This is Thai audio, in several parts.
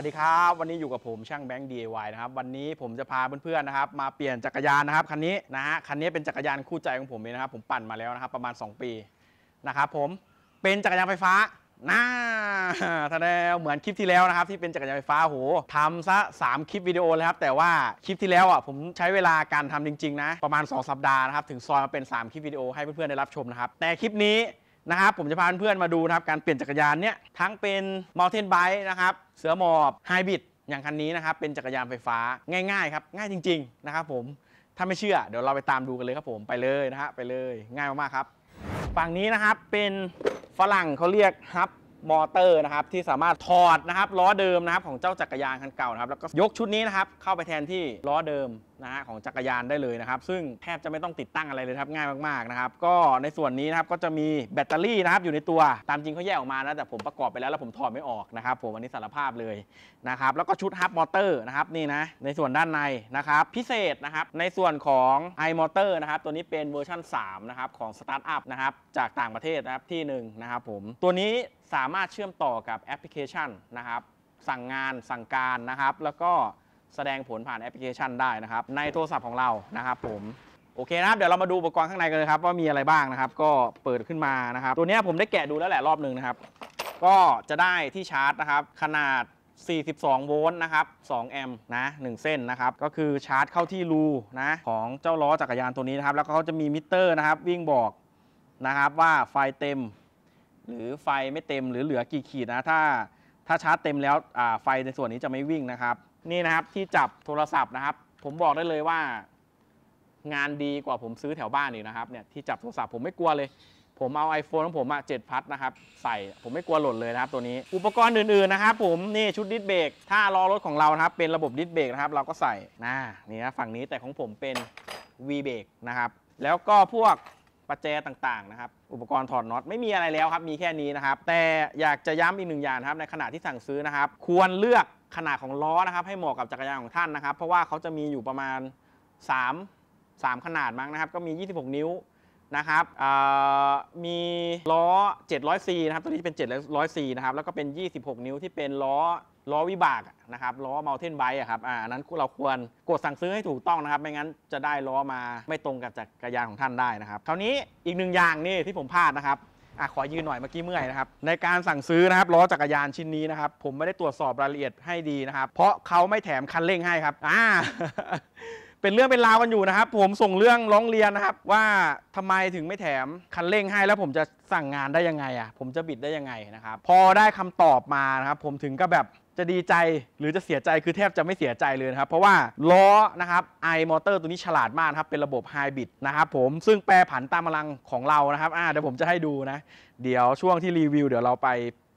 วัสดีครับวันนี้อยู่กับผมช่างแบงค์ DIY นะครับวันนี้ผมจะพาเพื่อนๆนะครับ มาเปลี่ยนจักรยานนะครับคันนี้นะฮะคันนี้เป็นจักรยานคู่ใจของผมเองนะครับผมปั่นมาแล้วนะครับประมาณ 2 ปีนะครับผมเป็นจักรยานไฟฟ้าน่าท่านเหมือนคลิปที่แล้วนะครับที่เป็นจักรยานไฟฟ้าโหทำซะ3 คลิปวิดีโอเลยครับ แต่ว่าคลิปที่แล้วอ่ะผมใช้เวลาการทำจริงๆนะประมาณ 2 สัปดาห์นะครับถึงซอยมาเป็น 3 คลิปวิดีโอให้เพื่อนๆได้รับชมนะครับ แต่คลิปนี้นะครับผมจะพาเพื่อนมาดูนะครับการเปลี่ยนจักรยานเนี่ยทั้งเป็นมอเตอร์ไบค์นะครับ เสือหมอบไฮบริดอย่างคันนี้นะครับ เป็นจักรยานไฟฟ้าง่ายๆครับง่ายจริง ๆนะครับ ผมถ้าไม่เชื่อเดี๋ยวเราไปตามดูกันเลยครับผมไปเลยนะฮะไปเลยง่ายมากๆครับ ฝั่งนี้นะครับเป็นฝรั่งเขาเรียกฮับมอเตอร์นะครับที่สามารถถอดนะครับล้อเดิมนะครับของเจ้าจักรยานคันเก่านะครับแล้วก็ยกชุดนี้นะครับเข้าไปแทนที่ล้อเดิมนะฮะของจักรยานได้เลยนะครับ ซึ่งแทบจะไม่ต้องติดตั้งอะไรเลยครับง่ายมากๆนะครับ ก็ในส่วนนี้นะครับก็จะมีแบตเตอรี่นะครับ อยู่ในตัวตามจริงเขาแยกออกมานะแต่ผมประกอบไปแล้วแล้วผมถอดไม่ออกนะครับ ผมอันนี้สารภาพเลยนะครับ แล้วก็ชุดฮับมอเตอร์นะครับนี่นะในส่วนด้านในนะครับ พิเศษนะครับในส่วนของไอมอเตอร์นะครับตัวนี้เป็นเวอร์ชัน3นะครับของสตาร์ทอัพนะครับจากต่างประเทศนะครับที่1นะครับผมตัวนี้สามารถเชื่อมต่อกับแอปพลิเคชันนะครับ สั่งงานสั่งการนะครับ แล้วก็แสดงผลผ่านแอปพลิเคชันได้นะครับ ในโทรศัพท์ของเรานะครับผมโอเคนะครับ เดี๋ยวเรามาดูอุปกรณ์ข้างในกันเลยครับว่ามีอะไรบ้างนะครับ ก็เปิดขึ้นมานะครับ ตัวนี้ผมได้แกะดูแล้วแหละรอบหนึ่งนะครับ ก็จะได้ที่ชาร์จนะครับ ขนาด 42 โวลต์นะครับ 2 แอมป์นะ1เส้นนะครับก็คือชาร์จเข้าที่รูนะของเจ้าล้อจักรยานตัวนี้นะครับแล้วก็เขาจะมีมิเตอร์นะครับ วิ่งบอกนะครับว่าไฟเต็มหรือไฟไม่เต็มหรือเหลือกี่ขีดนะถ้าถ้าชาร์จเต็มแล้วไฟในส่วนนี้จะไม่วิ่งนะครับ นี่นะครับที่จับโทรศัพท์นะครับผมบอกได้เลยว่า งานดีกว่าผมซื้อแถวบ้านอีกนะครับเนี่ยที่จับโทรศัพท์ผมไม่กลัวเลย ผมเอา iPhone ของผมมาเจ็ดพัทนะครับใส่ผมไม่กลัวหล่นเลยนะครับตัวนี้อุปกรณ์อื่นๆนะครับผมนี่ชุดดิสเบรกถ้าล้อรถของเรานะครับเป็นระบบดิสเบรกนะครับเราก็ใส่นะนี่นะฝั่งนี้แต่ของผมเป็น V เบรกนะครับแล้วก็พวกประแจต่างๆนะครับ อุปกรณ์ถอดน็อตไม่มีอะไรแล้วครับ มีแค่นี้นะครับ แต่อยากจะย้ำอีกหนึ่งอย่างครับ ในขณะที่สั่งซื้อนะครับ ควรเลือกขนาดของล้อนะครับให้เหมาะกับจักรยานของท่านนะครับ เพราะว่าเขาจะมีอยู่ประมาณ3 3ขนาดมั้งนะครับ ก็มี 26 นิ้วนะครับมีล้อ700ซีนะครับตัวนี้เป็น700ซีนะครับ แล้วก็เป็น 26 นิ้วที่เป็นล้อล้อ วิบากนะครับล้อเมาเทนไบค์ครับ อ่านั้นเราควรกดสั่งซื้อให้ถูกต้องนะครับ ไม่งั้นจะได้ล้อมาไม่ตรงกับจักรยานของท่านได้นะครับคราวนี้อีกหนึ่งอย่างนี่ที่ผมพลาดนะครับอ่ะขอยืนหน่อยเมื่อกี้เมื่อยนะครับ ในการสั่งซื้อนะครับล้อจักรยานชิ้นนี้นะครับ ผมไม่ได้ตรวจสอบรายละเอียดให้ดีนะครับ เพราะเขาไม่แถมคันเร่งให้ครับอ่าเป็นเรื่องเป็นราวกันอยู่นะครับผมส่งเรื่องร้องเรียนนะครับว่าทำไมถึงไม่แถมคันเร่งให้แล้วผมจะสั่งงานได้ยังไงอ่ะผมจะบิดได้ยังไงนะครับพอได้คำตอบมานะครับผมถึงก็แบบจะดีใจหรือจะเสียใจคือแทบจะไม่เสียใจเลยนะครับเพราะว่าล้อนะครับไอมอเตอร์ตัวนี้ฉลาดมากครับเป็นระบบไฮบริดนะครับผมซึ่งแปรผันตามพลังของเรานะครับอ่าเดี๋ยวผมจะให้ดูนะ เดี๋ยวช่วงที่รีวิวเดี๋ยวเราไป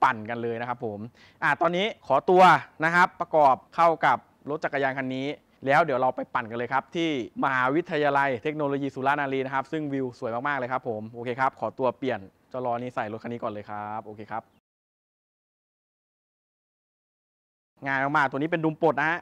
ปั่นกันเลยนะครับผมอ่าตอนนี้ขอตัวนะครับ ประกอบเข้ากับรถจักรยานคันนี้แล้วเดี๋ยวเราไปปั่นกันเลยครับ ที่ มหาวิทยาลัยเทคโนโลยีสุรานารีนะครับ ซึ่งวิวสวยมากๆ เลยครับผม โอเคครับ ขอตัวเปลี่ยน จะรอนี้ใส่รถคันนี้ก่อนเลยครับ โอเคครับ ง่ายมากๆ ตัวนี้เป็นดุมปลดนะฮะ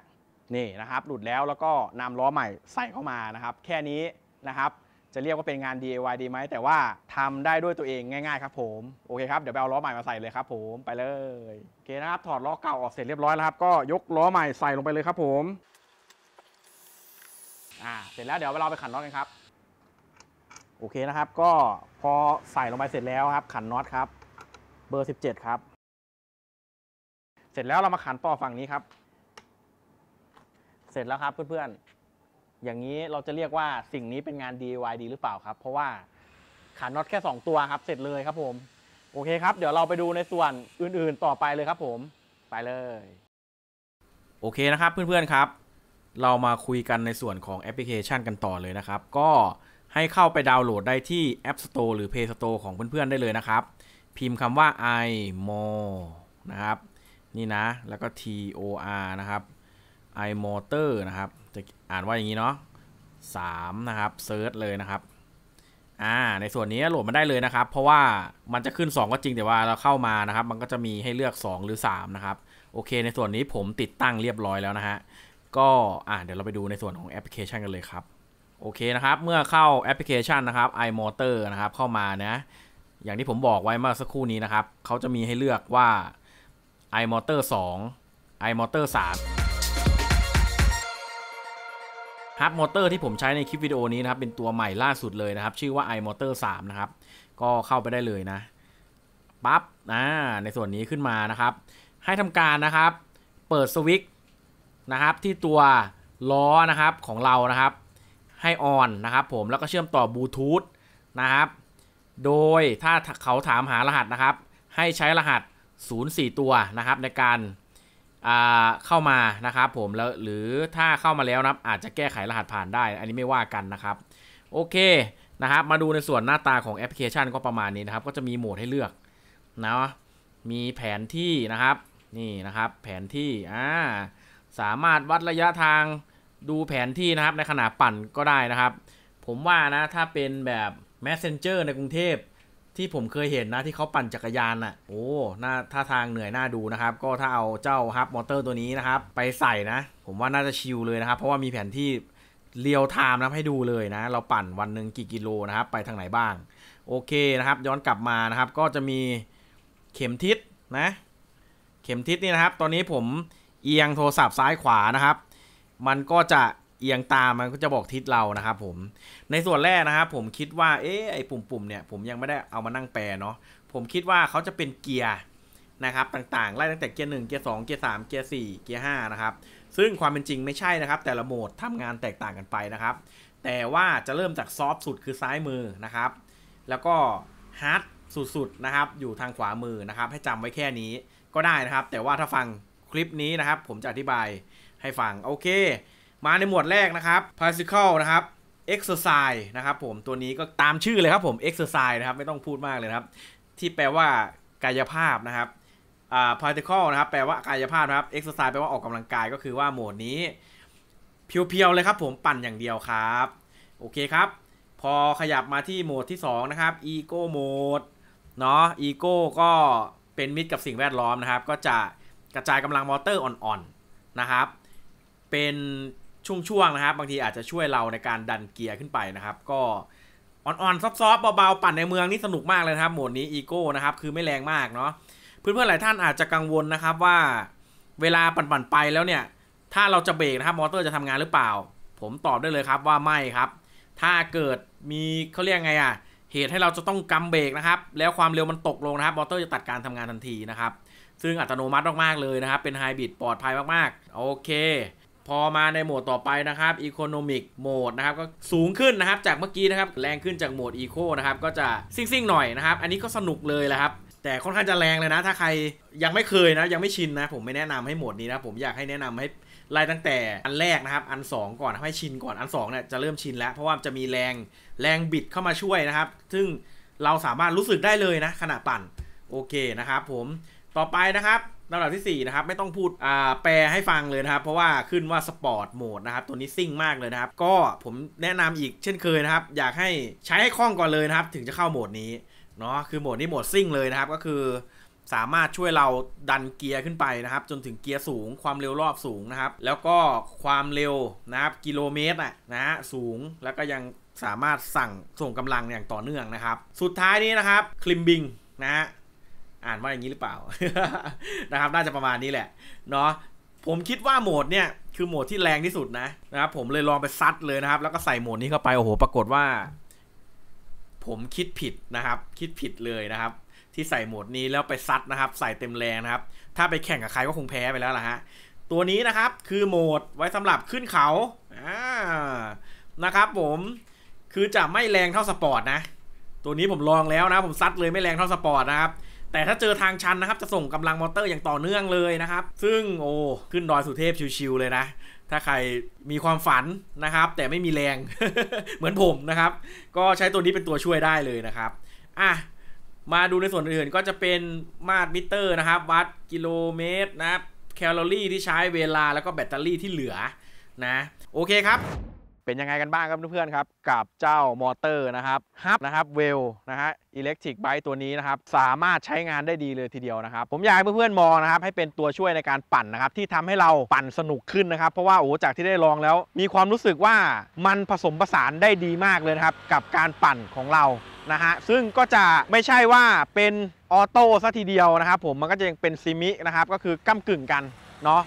นี่นะครับ หลุดแล้วแล้วก็นำล้อใหม่ใส่เข้ามานะครับ แค่นี้นะครับจะเรียกว่าเป็นงาน DIY ดีไหมแต่ว่าทำได้ด้วยตัวเองง่ายๆครับผมโอเคครับเดี๋ยวไปเอาล้อใหม่มาใส่เลยครับผมไปเลยโอเคนะครับถอดล้อเก่าออกเสร็จเรียบร้อยแล้วครับก็ยกล้อใหม่ใส่ลงไปเลยครับ ผม่าเสร็จแล้วเดี๋ยวเราไปขันน็อตกันครับ โอเคนะครับ ก็พอใส่ลงไปเสร็จแล้วครับ ขันน็อตครับ เบอร์17ครับ เสร็จแล้วเรามาขันต่อฝั่งนี้ครับ เสร็จแล้วครับ เพื่อนๆอย่างนี้เราจะเรียกว่าสิ่งนี้เป็นงาน DIY ดีหรือเปล่าครับ เพราะว่าขันน็อตแค่2ตัวครับ เสร็จเลยครับ ผม โอเคครับ เดี๋ยวเราไปดูในส่วนอื่นๆต่อไปเลยครับ ผม ไปเลย โอเคนะครับ เพื่อนๆครับเรามาคุยกันในส่วนของแอปพลิเคชันกันต่อเลยนะครับ ก็ให้เข้าไปดาวน์โหลดได้ที่ App Store หรือ Play Store ของเพื่อนๆ ได้เลยนะครับ พิมพ์คำว่า i m o นะครับ นี่นะ แล้วก็ t o r นะครับ i motor นะครับ จะอ่านว่าอย่างนี้เนาะ3นะครับเซิร์ชเลยนะครับ อ่า ในส่วนนี้โหลดมาได้เลยนะครับ เพราะว่ามันจะขึ้น 2ก็จริง แต่ว่าเราเข้ามานะครับ มันก็จะมีให้เลือก 2 หรือ 3 นะครับ โอเค ในส่วนนี้ผมติดตั้งเรียบร้อยแล้วนะฮะก็อ่ะเดี๋ยวเราไปดูในส่วนของแอปพลิเคชันกันเลยครับ โอเคนะครับ เมื่อเข้าแอปพลิเคชันนะครับ iMotor นะครับเข้ามานะอย่างที่ผมบอกไว้เมื่อสักครู่นี้นะครับเขาจะมีให้เลือกว่า iMotor 2 iMotor 3ฮับมอเตอร์ที่ผมใช้ในคลิปวิดีโอนี้นะครับเป็นตัวใหม่ล่าสุดเลยนะครับ ชื่อว่า iMotor 3นะครับก็เข้าไปได้เลยนะปั๊บนะในส่วนนี้ขึ้นมานะครับ ให้ทำการนะครับเปิดสวิตชนะครับที่ตัวล้อนะครับของเรานะครับ ให้ออนนะครับ ผมแล้วก็เชื่อมต่อบลูทูธนะครับโดยถ้าเขาถามหารหัสนะครับ ให้ใช้รหัส 04 ตัวนะครับ ในการเข้ามานะครับ ผมแล้วหรือถ้าเข้ามาแล้วนะครับ อาจจะแก้ไขรหัสผ่านได้ อันนี้ไม่ว่ากันนะครับ โอเคนะครับ มาดูในส่วนหน้าตาของแอปพลิเคชันก็ประมาณนี้นะครับ ก็จะมีโหมดให้เลือกนะมีแผนที่นะครับ นี่นะครับ แผนที่อ่าสามารถวัดระยะทางดูแผนที่นะครับในขณะปั่นก็ได้นะครับ ผมว่านะถ้าเป็นแบบ Messenger ในกรุงเทพที่ผมเคยเห็นนะ ที่เขาปั่นจักรยานน่ะโอ้หน้าท่าทางเหนื่อยหน้าดูนะครับ ก็ถ้าเอาเจ้าฮับมอเตอร์ตัวนี้นะครับ ไปใส่นะ ผมว่าน่าจะชิลเลยนะครับ เพราะว่ามีแผนที่เรียวไทม์นะให้ดูเลยนะ เราปั่นวันหนึ่งกี่กิโลนะครับไปทางไหนบ้าง โอเคนะครับ ย้อนกลับมานะครับ ก็จะมีเข็มทิศนะ เข็มทิศนี่นะครับ ตอนนี้ผมเอียงโทรศัพท์ซ้ายขวานะครับ มันก็จะเอียงตามมันก็จะบอกทิศเรานะครับผมในส่วนแรกนะครับ ผมคิดว่าเอ๊ะไอ้ปุ่มๆเนี่ยผมยังไม่ได้เอามานั่งแปลเนาะผมคิดว่าเขาจะเป็นเกียร์นะครับต่างๆไล่ตั้งแต่เกียร์หนึ่งเกียร์สองเกียร์สามเกียร์สี่เกียร์ห้านะครับซึ่งความเป็นจริงไม่ใช่นะครับ แต่ละโหมดทำงานแตกต่างกันไปนะครับ แต่ว่าจะเริ่มจากซอฟสุดคือซ้ายมือนะครับ แล้วก็ฮาร์ดสุดๆนะครับอยู่ทางขวามือนะครับ ให้จำไว้แค่นี้ก็ได้นะครับ แต่ว่าถ้าฟังคลิปนี้นะครับ ผมจะอธิบาย ให้ฟัง โอเคมาในหมวดแรกนะครับ Particle นะครับ Exercise นะครับผมตัวนี้ก็ตามชื่อเลยครับผม Exercise นะครับไม่ต้องพูดมากเลยครับที่แปลว่ากายภาพนะครับ Particle นะครับแปลว่ากายภาพนะครับ Exercise แปลว่าออกกำลังกายก็คือว่าโหมดนี้เพียวๆเลยครับผมปั่นอย่างเดียวครับโอเคครับพอขยับมาที่โหมดที่2นะครับ Ego Mode เนาะ Ego ก็เป็นมิตรกับสิ่งแวดล้อมนะครับก็จะกระจายกำลังมอเตอร์ อ่อน ๆนะครับ เป็นช่วงๆนะครับ บางทีอาจจะช่วยเราในการดันเกียร์ขึ้นไปนะครับ ก็อ่อน ๆ ซอฟๆเบา ๆ ปั่นในเมืองนี่สนุกมากเลยครับโหมดนี้อีโก้นะครับ คือไม่แรงมากเนาะเพื่อนๆหลายท่านอาจจะกังวลนะครับว่าเวลาปั่นๆ ไปแล้วเนี่ย ถ้าเราจะเบรกนะครับมอเตอร์จะทำงานหรือเปล่า ผมตอบได้เลยครับว่าไม่ครับ ถ้าเกิดมีเขาเรียกไงอะ่ะเหตุให้เราจะต้องกำเบรกนะครับ แล้วความเร็วมันตกลงนะครับมอเตอร์จะตัดการทำงานทันทีนะครับซึ่งอัตโนมัติมากๆ เลยนะครับ เป็นไฮบริดปลอดภัยมากๆ โอเค พอมาในโหมดต่อไปนะครับ อีโคโนมิกโหมดนะครับ ก็สูงขึ้นนะครับ จากเมื่อกี้นะครับ แรงขึ้นจากโหมดอีโคนะครับ ก็จะซิ่งๆ หน่อยนะครับ อันนี้ก็สนุกเลยแหละครับ แต่ค่อนข้างจะแรงเลยนะ ถ้าใครยังไม่เคยนะ ยังไม่ชินนะ ผมไม่แนะนำให้โหมดนี้นะ ผมอยากให้แนะนำให้ไล่ตั้งแต่อันแรกนะครับ อัน 2 ก่อน ให้ชิน ก่อน อัน2เนี่ยจะเริ่มชินแล้ว เพราะว่าจะมีแรงแรงบิดเข้ามาช่วยนะครับ ซึ่งเราสามารถรู้สึกได้เลยนะ ขณะปั่น โอเคนะครับ ผมต่อไปนะครับลำดับที่4นะครับไม่ต้องพูดอ่าแปลให้ฟังเลยนะครับเพราะว่าขึ้นว่าสปอร์ตโหมดนะครับตัวนี้ซิ่งมากเลยนะครับ ก็ผมแนะนำอีกเช่นเคยนะครับ อยากให้ใช้ให้คล่องก่อนเลยนะครับ ถึงจะเข้าโหมดนี้เนาะคือโหมดนี้โหมดซิ่ง เลยนะครับ ก็คือสามารถช่วยเราดันเกียร์ขึ้นไปนะครับ จนถึงเกียร์สูง ความเร็วรอบสูงนะครับ แล้วก็ความเร็วนะครับ กิโลเมตรอ่ะนะฮะสูง แล้วก็ยังสามารถสั่งส่งกำลังอย่างต่อเนื่องนะครับ สุดท้ายนี้นะครับคลิมบิงนะฮะอ่านว่าอย่างนี้หรือเปล่านะครับน่าจะประมาณนี้แหละเนาะผมคิดว่าโหมดเนี่ย คือโหมดที่แรงที่สุดนะนะครับผมเลยลองไปซัดเลยนะครับแล้วก็ใส่โหมดนี้เข้าไปโอ้โหปรากฏว่า ผมคิดผิดนะครับ คิดผิดเลยนะครับ ที่ใส่โหมดนี้แล้วไปซัดนะครับ ใส่เต็มแรงนะครับถ้าไปแข่งกับใครก็คงแพ้ไปแล้วล่ะฮะตัวนี้นะครับคือโหมดไว้สำหรับขึ้นเขาอ่านะครับผมคือจะไม่แรงเท่าสปอร์ตนะตัวนี้ผมลองแล้วนะผมซัดเลยไม่แรงเท่าสปอร์ตนะครับแต่ถ้าเจอทางชันนะครับ จะส่งกำลังมอเตอร์อย่างต่อเนื่องเลยนะครับ ซึ่งโอ้ขึ้นดอยสุเทพชิวๆเลยนะถ้าใครมีความฝันนะครับแต่ไม่มีแรงเหมือนผมนะครับก็ใช้ตัวนี้เป็นตัวช่วยได้เลยนะครับอ่ะมาดูในส่วนอื่นก็จะเป็นมาตรมิเตอร์นะครับวัดกิโลเมตรนะครับแคลอรี่ที่ใช้เวลาแล้วก็แบตเตอรี่ที่เหลือนะ โอเคครับเป็นยังไงกันบ้าง ครับเพื่อนๆครับกับเจ้ามอเตอร์นะครับฮับนะครับเวลนะฮะอิเล็กทริกไบตัวนี้นะครับสามารถใช้งานได้ดีเลยทีเดียวนะครับ ผมอยากให้เพื่อนๆมองนะครับให้เป็นตัวช่วยในการปั่นนะครับ ที่ทำให้เราปั่นสนุกขึ้นนะครับ เพราะว่าโอ้จากที่ได้ลองแล้ว มีความรู้สึกว่ามันผสมผสานได้ดีมากเลยครับกับการปั่นของเรานะฮะซึ่งก็จะไม่ใช่ว่าเป็นออโต้ซะทีเดียวนะครับผมมันก็จะยังเป็นซิมินะครับก็คือก้ากึ่งกันเนาะ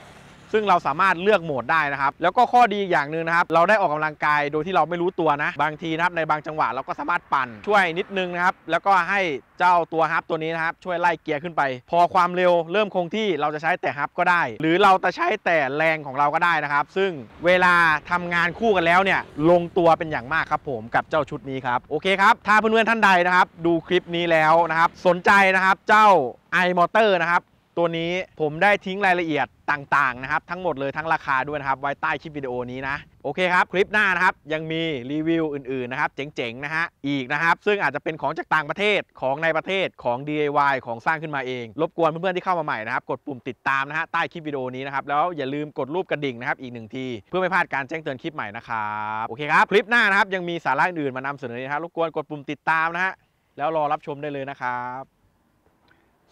ซึ่งเราสามารถเลือกโหมดได้นะครับ แล้วก็ข้อดีอย่างหนึ่งนะครับ เราได้ออกกำลังกายโดยที่เราไม่รู้ตัวนะ บางทีนะครับ ในบางจังหวะเราก็สามารถปั่น ช่วยนิดนึงนะครับแล้วก็ให้เจ้าตัวฮับ ตัวนี้นะครับ ช่วยไล่เกียร์ขึ้นไป พอความเร็วเริ่มคงที่เราจะใช้แต่ฮับก็ได้หรือเราจะใช้แต่แรงของเราก็ได้นะครับ ซึ่งเวลาทำงานคู่กันแล้วเนี่ยลงตัวเป็นอย่างมากครับ ผมกับเจ้าชุดนี้ครับโอเคครับถ้าเพื่อนๆท่านใดนะครับ ดูคลิปนี้แล้วนะครับ สนใจนะครับเจ้าไอมอเตอร์นะครับตัวนี้ผมได้ทิ้งรายละเอียดต่างๆนะครับ ทั้งหมดเลยทั้งราคาด้วยนะครับ ไว้ใต้คลิปวิดีโอนี้นะโอเคครับคลิปหน้านะครับยังมีรีวิวอื่นๆนะครับ เจ๋งๆนะฮะอีกนะครับ ซึ่งอาจจะเป็นของจากต่างประเทศของในประเทศของ DIY ของสร้างขึ้นมาเองรบกวนเพื่อนๆที่เข้ามาใหม่นะครับ กดปุ่มติดตามนะฮะใต้คลิปวิดีโอนี้นะครับ แล้วอย่าลืมกดรูปกระดิ่งนะครับ อีกหนึ่งทีเพื่อไม่พลาดการแจ้งเตือนคลิปใหม่นะครับโอเคครับคลิปหน้านะครับยังมีสาระอื่นๆมานำเสนอนะครับรบกวนกดปุ่มติดตามนะฮะแล้วรอรับชมได้เลยนะครับ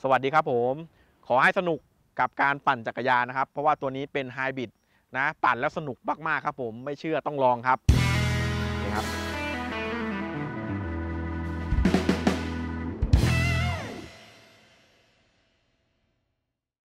สวัสดีครับ ผมขอให้สนุกกับการปั่นจักรยานนะครับ เพราะว่าตัวนี้เป็นไฮบริดนะ ปั่นแล้วสนุกมากๆครับผมไม่เชื่อต้องลองครับนี่ครับ